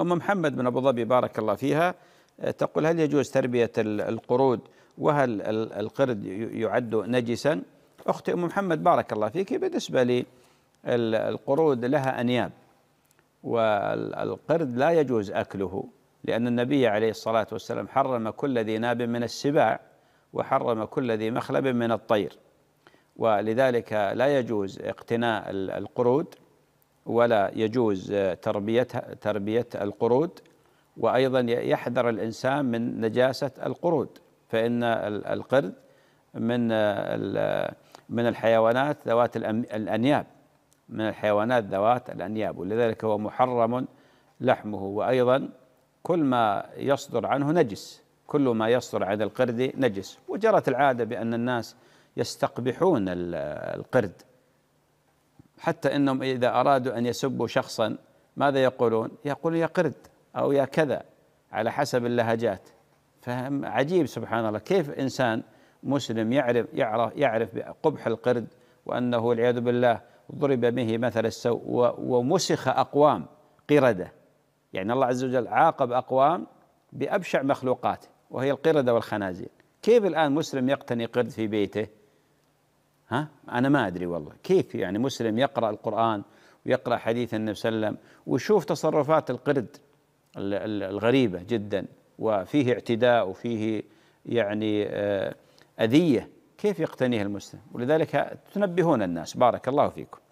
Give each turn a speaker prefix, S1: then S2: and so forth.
S1: أم محمد من أبو ظبي بارك الله فيها آه، تقول هل يجوز تربية القرود وهل القرد يعد نجسا أختي أم محمد بارك الله فيك بالنسبة للقرود لها أنياب والقرد لا يجوز أكله لأن النبي عليه الصلاة والسلام حرم كل ذي ناب من السباع وحرم كل ذي مخلب من الطير ولذلك لا يجوز اقتناء القرود ولا يجوز آه، تربيتها تربية القرود وأيضا يحذر الإنسان من نجاسة القرود فإن القرد من آه، آه، من الحيوانات ذوات الأنياب من الحيوانات ذوات الأنياب ولذلك هو محرم لحمه وأيضا كل ما يصدر عنه نجس كل ما يصدر عن القرد نجس وجرت العادة بأن الناس يستقبحون القرد حتى انهم اذا ارادوا ان يسبوا شخصا ماذا يقولون؟ يقولون يا قرد او يا كذا على حسب اللهجات فعجيب سبحان الله كيف انسان مسلم يعرف يعرف يعرف قبح القرد وانه والعياذ بالله ضرب به مثل السوء ومسخ اقوام قرده يعني الله عز وجل عاقب اقوام بابشع مخلوقاته وهي القرده والخنازير كيف الان مسلم يقتني قرد في بيته؟ ها أنا ما أدري والله كيف يعني مسلم يقرأ القرآن ويقرأ حديث النبي صلى الله عليه وسلم ويشوف تصرفات القرد الغريبة جدا وفيه اعتداء وفيه يعني آه، أذية كيف يقتنيها المسلم ولذلك تنبهون الناس بارك الله فيكم